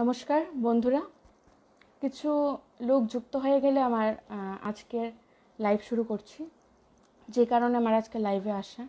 নমস্কার বন্ধুরা কিছু লোক যুক্ত হয়ে গেলে আমার আজকের লাইভ শুরু করছি যে কারণে আমার আজকে লাইভে আসা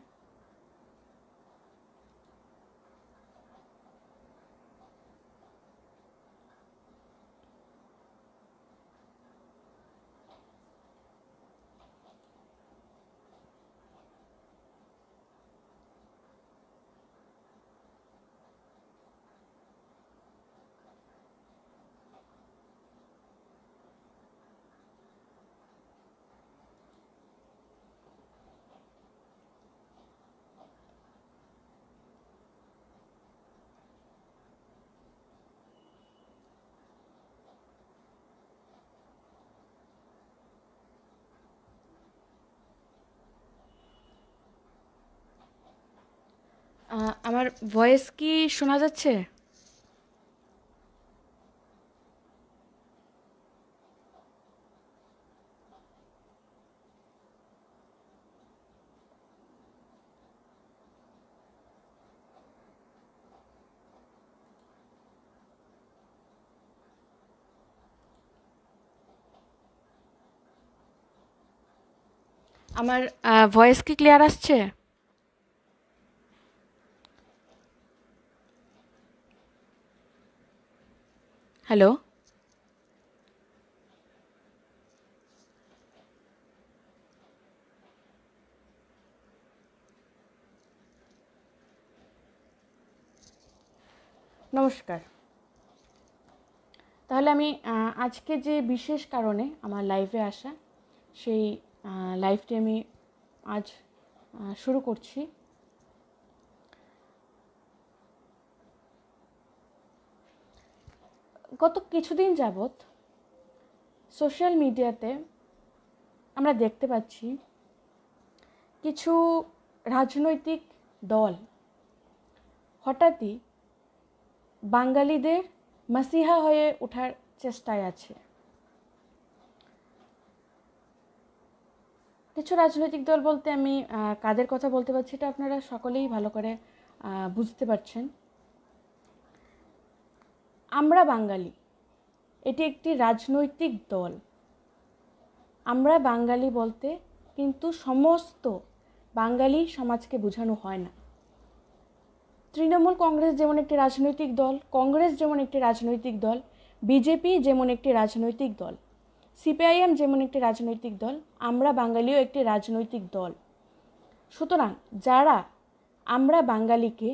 আমার ভয়েস কি শোনা যাচ্ছে আমার ভয়েস কি ক্লিয়ার আসছে হ্যালো নমস্কার তাহলে আমি আজকে যে বিশেষ কারণে আমার লাইভে আসা সেই লাইভটি আমি আজ শুরু করছি গত কিছুদিন যাবৎ সোশ্যাল মিডিয়াতে আমরা দেখতে পাচ্ছি কিছু রাজনৈতিক দল হঠাৎই বাঙালিদের মাসিহা হয়ে ওঠার চেষ্টায় আছে কিছু রাজনৈতিক দল বলতে আমি কাদের কথা বলতে পারছি এটা আপনারা সকলেই ভালো করে বুঝতে পারছেন আমরা বাঙালি এটি একটি রাজনৈতিক দল আমরা বাঙালি বলতে কিন্তু সমস্ত বাঙালি সমাজকে বোঝানো হয় না তৃণমূল কংগ্রেস যেমন একটি রাজনৈতিক দল কংগ্রেস যেমন একটি রাজনৈতিক দল বিজেপি যেমন একটি রাজনৈতিক দল সিপিআইএম যেমন একটি রাজনৈতিক দল আমরা বাঙালিও একটি রাজনৈতিক দল সুতরাং যারা আমরা বাঙালিকে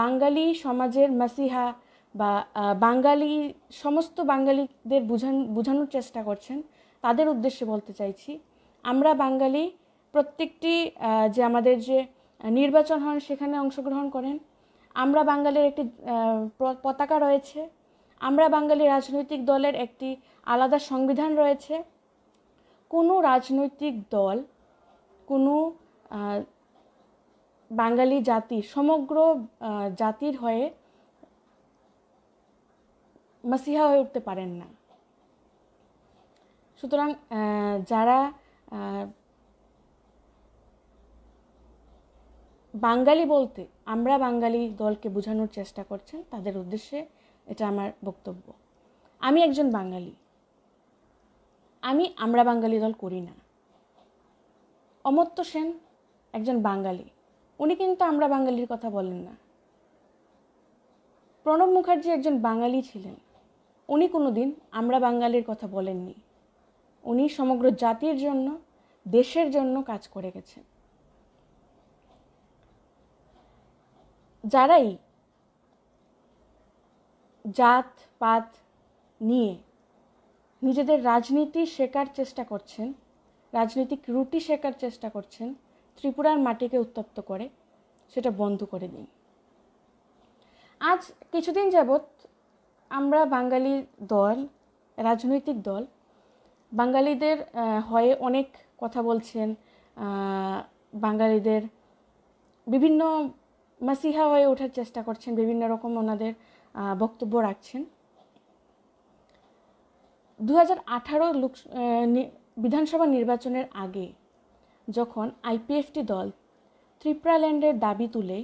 বাঙালি সমাজের মাসিহা বা বাঙালি সমস্ত বাঙালিদের বুঝান বোঝানোর চেষ্টা করছেন তাদের উদ্দেশ্যে বলতে চাইছি আমরা বাঙালি প্রত্যেকটি যে আমাদের যে নির্বাচন হন সেখানে অংশগ্রহণ করেন আমরা বাঙালির একটি পতাকা রয়েছে আমরা বাঙালি রাজনৈতিক দলের একটি আলাদা সংবিধান রয়েছে কোনো রাজনৈতিক দল কোনো বাঙালি জাতি সমগ্র জাতির হয়ে মাসিহা হয়ে উঠতে পারেন না সুতরাং যারা বাঙালি বলতে আমরা বাঙালি দলকে বোঝানোর চেষ্টা করছেন তাদের উদ্দেশ্যে এটা আমার বক্তব্য আমি একজন বাঙালি আমি আমরা বাঙালি দল করি না অমর্ত্য সেন একজন বাঙালি উনি কিন্তু আমরা বাঙালির কথা বলেন না প্রণব মুখার্জি একজন বাঙালি ছিলেন উনি কোনো দিন আমরা বাঙালির কথা বলেননি উনি সমগ্র জাতির জন্য দেশের জন্য কাজ করে গেছেন যারাই জাত পাত নিয়ে নিজেদের রাজনীতি শেখার চেষ্টা করছেন রাজনৈতিক রুটি শেখার চেষ্টা করছেন ত্রিপুরার মাটিকে উত্তপ্ত করে সেটা বন্ধ করে দিন আজ কিছুদিন যাবৎ আমরা বাঙালি দল রাজনৈতিক দল বাঙালিদের হয়ে অনেক কথা বলছেন বাঙালিদের বিভিন্ন মাসিহা হয়ে ওঠার চেষ্টা করছেন বিভিন্ন রকম ওনাদের বক্তব্য রাখছেন দু হাজার আঠারো লোক বিধানসভা নির্বাচনের আগে যখন আইপিএফটি দল ত্রিপুরাল্যান্ডের দাবি তুলে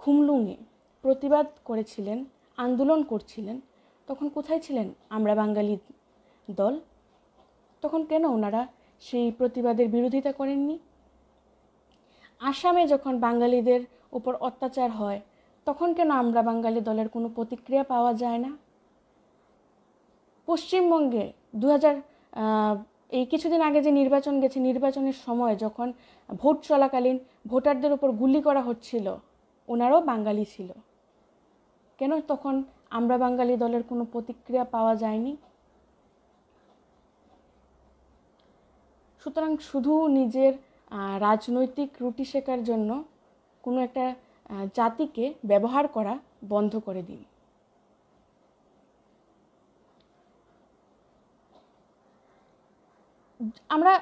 খুমলুঙে প্রতিবাদ করেছিলেন আন্দোলন করছিলেন তখন কোথায় ছিলেন আমরা বাঙালি দল তখন কেন ওনারা সেই প্রতিবাদের বিরোধিতা করেননি আসামে যখন বাঙালিদের উপর অত্যাচার হয় তখন কেন আমরা বাঙালি দলের কোনো প্রতিক্রিয়া পাওয়া যায় না পশ্চিমবঙ্গে দু এই কিছুদিন আগে যে নির্বাচন গেছে নির্বাচনের সময় যখন ভোট চলাকালীন ভোটারদের উপর গুলি করা হচ্ছিল ওনারাও বাঙালি ছিল কেন তখন আমরা বাঙালি দলের কোনো প্রতিক্রিয়া পাওয়া যায়নি সুতরাং শুধু নিজের রাজনৈতিক রুটি শেখার জন্য কোনো একটা জাতিকে ব্যবহার করা বন্ধ করে দিন আমরা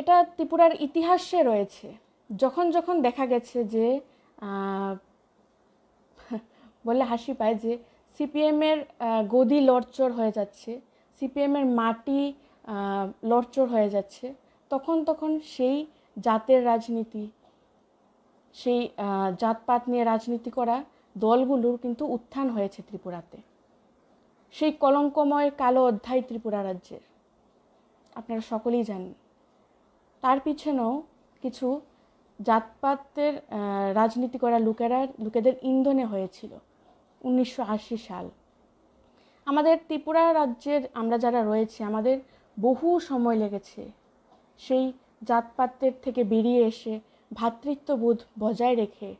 এটা ত্রিপুরার ইতিহাসে রয়েছে যখন যখন দেখা গেছে যে বলে হাসি পায় যে সিপিএমের গদি লড়চড় হয়ে যাচ্ছে সিপিএমের মাটি লড়চড় হয়ে যাচ্ছে তখন তখন সেই জাতের রাজনীতি সেই জাতপাত নিয়ে রাজনীতি করা দলগুলোর কিন্তু উত্থান হয়েছে ত্রিপুরাতে সেই কলঙ্কময় কালো অধ্যায় ত্রিপুরা রাজ্যের আপনারা সকলেই জানেন তার পিছনেও কিছু জাতপাতের রাজনীতি করা লোকেরা লোকেদের ইন্ধনে হয়েছিল উনিশশো সাল আমাদের ত্রিপুরা রাজ্যের আমরা যারা রয়েছে আমাদের বহু সময় লেগেছে সেই জাতপাত্রের থেকে বেরিয়ে এসে ভ্রাতৃত্ববোধ বজায় রেখে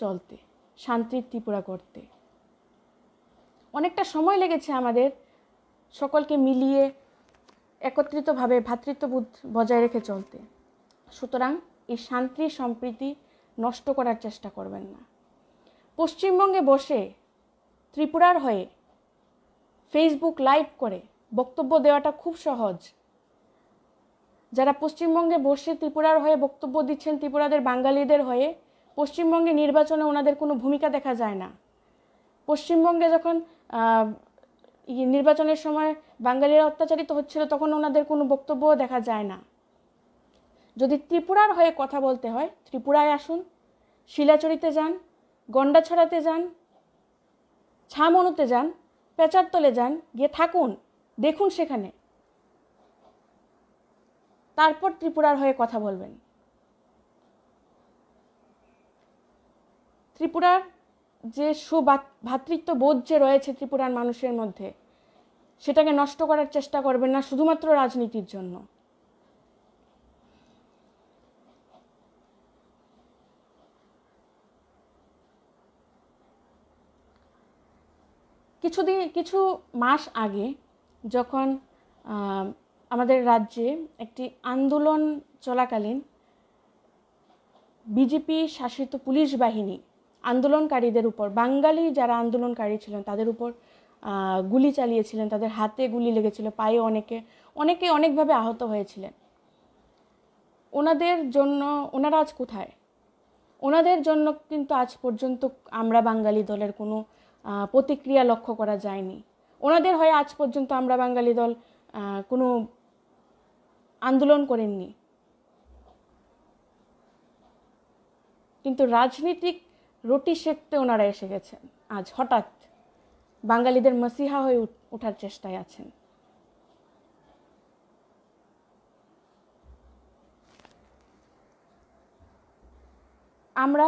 চলতে শান্তির ত্রিপুরা করতে অনেকটা সময় লেগেছে আমাদের সকলকে মিলিয়ে একত্রিতভাবে ভাতৃত্ববোধ বজায় রেখে চলতে সুতরাং এই শান্তি সম্প্রীতি নষ্ট করার চেষ্টা করবেন না পশ্চিমবঙ্গে বসে ত্রিপুরার হয়ে ফেসবুক লাইভ করে বক্তব্য দেওয়াটা খুব সহজ যারা পশ্চিমবঙ্গে বসে ত্রিপুরার হয়ে বক্তব্য দিচ্ছেন ত্রিপুরাদের বাঙালিদের হয়ে পশ্চিমবঙ্গে নির্বাচনে ওনাদের কোনো ভূমিকা দেখা যায় না পশ্চিমবঙ্গে যখন নির্বাচনের সময় বাঙালিরা অত্যাচারিত হচ্ছিল তখন ওনাদের কোনো বক্তব্য দেখা যায় না যদি ত্রিপুরার হয়ে কথা বলতে হয় ত্রিপুরায় আসুন শিলাচরিতে যান ছড়াতে যান ছামনুতে যান পেঁচারতলে যান গিয়ে থাকুন দেখুন সেখানে তারপর ত্রিপুরার হয়ে কথা বলবেন ত্রিপুরার যে বোধ যে রয়েছে ত্রিপুরার মানুষের মধ্যে সেটাকে নষ্ট করার চেষ্টা করবেন না শুধুমাত্র রাজনীতির জন্য কিছুদিন কিছু মাস আগে যখন আমাদের রাজ্যে একটি আন্দোলন চলাকালীন বিজেপি শাসিত পুলিশ বাহিনী আন্দোলনকারীদের উপর বাঙালি যারা আন্দোলনকারী ছিলেন তাদের উপর গুলি চালিয়েছিলেন তাদের হাতে গুলি লেগেছিল পায়ে অনেকে অনেকে অনেকভাবে আহত হয়েছিলেন ওনাদের জন্য ওনারা আজ কোথায় ওনাদের জন্য কিন্তু আজ পর্যন্ত আমরা বাঙালি দলের কোনো প্রতিক্রিয়া লক্ষ্য করা যায়নি ওনাদের হয় আজ পর্যন্ত আমরা বাঙালি দল কোনো আন্দোলন করেননি কিন্তু রাজনীতিক রুটি সেঁকতে ওনারা এসে গেছেন আজ হঠাৎ বাঙালিদের মসিহা হয়ে ওঠার চেষ্টায় আছেন আমরা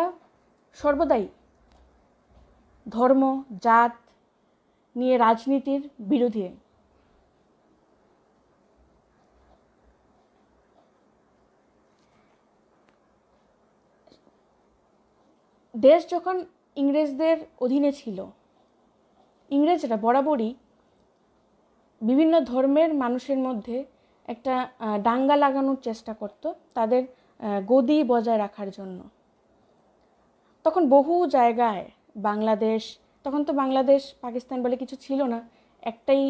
সর্বদাই ধর্ম জাত নিয়ে রাজনীতির বিরোধী দেশ যখন ইংরেজদের অধীনে ছিল ইংরেজরা বরাবরই বিভিন্ন ধর্মের মানুষের মধ্যে একটা ডাঙ্গা লাগানোর চেষ্টা করত তাদের গদি বজায় রাখার জন্য তখন বহু জায়গায় বাংলাদেশ তখন তো বাংলাদেশ পাকিস্তান বলে কিছু ছিল না একটাই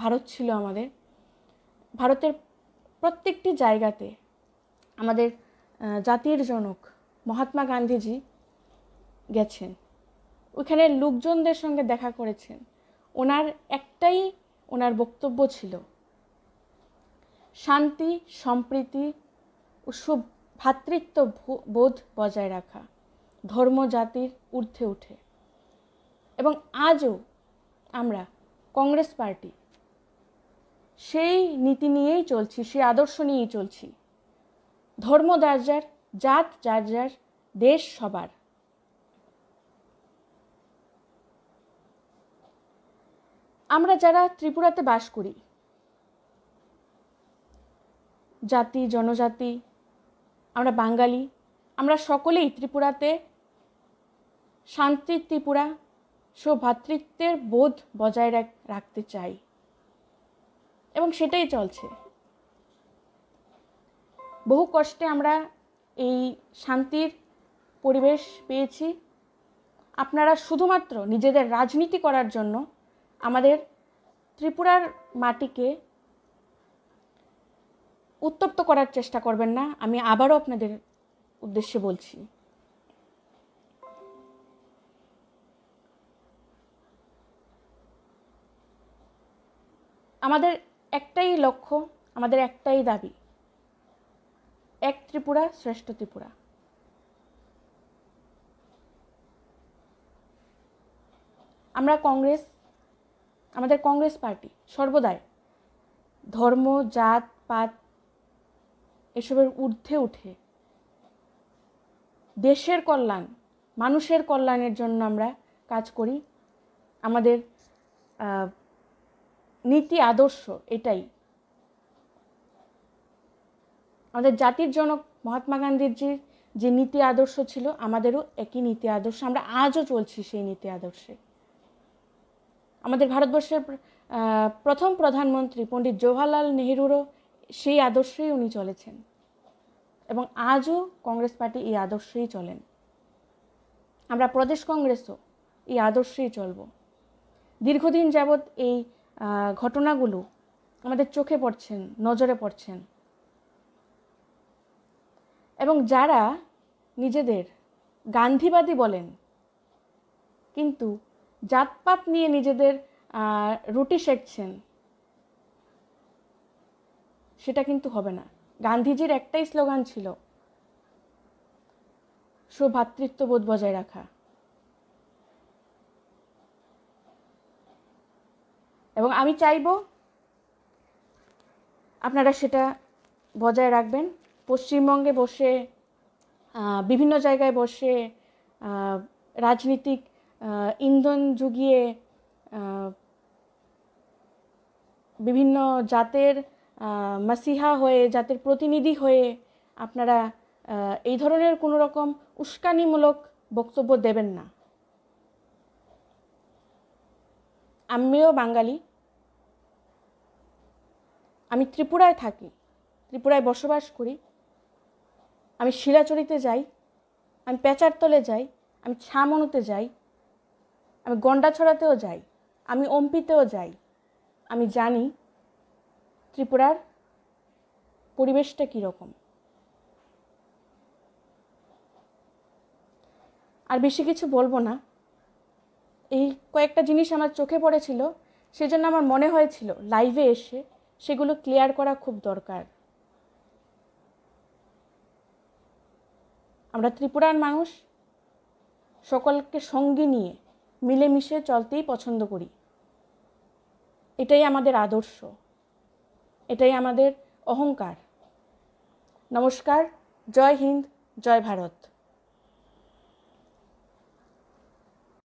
ভারত ছিল আমাদের ভারতের প্রত্যেকটি জায়গাতে আমাদের জাতির জনক মহাত্মা গান্ধীজি গেছেন ওখানে লোকজনদের সঙ্গে দেখা করেছেন ওনার একটাই ওনার বক্তব্য ছিল শান্তি সম্প্রীতি ও সব ভ্রাতৃত্ব বোধ বজায় রাখা ধর্ম জাতির ঊর্ধ্বে উঠে এবং আজও আমরা কংগ্রেস পার্টি সেই নীতি নিয়েই চলছি সেই আদর্শ নিয়েই চলছি ধর্ম যার যার জাত যার যার দেশ সবার আমরা যারা ত্রিপুরাতে বাস করি জাতি জনজাতি আমরা বাঙালি আমরা সকলেই ত্রিপুরাতে শান্তির ত্রিপুরা ভ্রাতৃত্বের বোধ বজায় রাখতে চাই এবং সেটাই চলছে বহু কষ্টে আমরা এই শান্তির পরিবেশ পেয়েছি আপনারা শুধুমাত্র নিজেদের রাজনীতি করার জন্য আমাদের ত্রিপুরার মাটিকে উত্তপ্ত করার চেষ্টা করবেন না আমি আবারও আপনাদের উদ্দেশ্যে বলছি আমাদের একটাই লক্ষ্য আমাদের একটাই দাবি এক ত্রিপুরা শ্রেষ্ঠ ত্রিপুরা আমরা কংগ্রেস আমাদের কংগ্রেস পার্টি সর্বদাই ধর্ম জাত পাত এসবের ঊর্ধ্বে উঠে দেশের কল্যাণ মানুষের কল্যাণের জন্য আমরা কাজ করি আমাদের নীতি আদর্শ এটাই আমাদের জাতির জনক মহাত্মা গান্ধীজির যে নীতি আদর্শ ছিল আমাদেরও একই নীতি আদর্শ আমরা আজও চলছি সেই নীতি আদর্শে আমাদের ভারতবর্ষের প্রথম প্রধানমন্ত্রী পণ্ডিত জওয়াহরলাল নেহরুরও সেই আদর্শেই উনি চলেছেন এবং আজও কংগ্রেস পার্টি এই আদর্শেই চলেন আমরা প্রদেশ কংগ্রেসও এই আদর্শেই চলব দীর্ঘদিন যাবৎ এই ঘটনাগুলো আমাদের চোখে পড়ছেন নজরে পড়ছেন এবং যারা নিজেদের গান্ধীবাদী বলেন কিন্তু জাতপাত নিয়ে নিজেদের রুটি সেঁকছেন সেটা কিন্তু হবে না গান্ধীজির একটাই স্লোগান ছিল সুভাতৃত্ববোধ বজায় রাখা এবং আমি চাইব আপনারা সেটা বজায় রাখবেন পশ্চিমবঙ্গে বসে বিভিন্ন জায়গায় বসে রাজনীতিক ইন্ধন যুগিয়ে বিভিন্ন জাতের মাসিহা হয়ে জাতের প্রতিনিধি হয়ে আপনারা এই ধরনের কোনো রকম উস্কানিমূলক বক্তব্য দেবেন না আমিও বাঙালি আমি ত্রিপুরায় থাকি ত্রিপুরায় বসবাস করি আমি শিলাচরিতে যাই আমি পেঁচারতলে যাই আমি ছামনুতে যাই আমি গন্ডাছড়াতেও যাই আমি অম্পিতেও যাই আমি জানি ত্রিপুরার পরিবেশটা কীরকম আর বেশি কিছু বলবো না এই কয়েকটা জিনিস আমার চোখে পড়েছিল সেজন্য আমার মনে হয়েছিল লাইভে এসে সেগুলো ক্লিয়ার করা খুব দরকার আমরা ত্রিপুরার মানুষ সকলকে সঙ্গে নিয়ে মিলেমিশে চলতেই পছন্দ করি এটাই আমাদের আদর্শ এটাই আমাদের অহংকার নমস্কার জয় হিন্দ জয় ভারত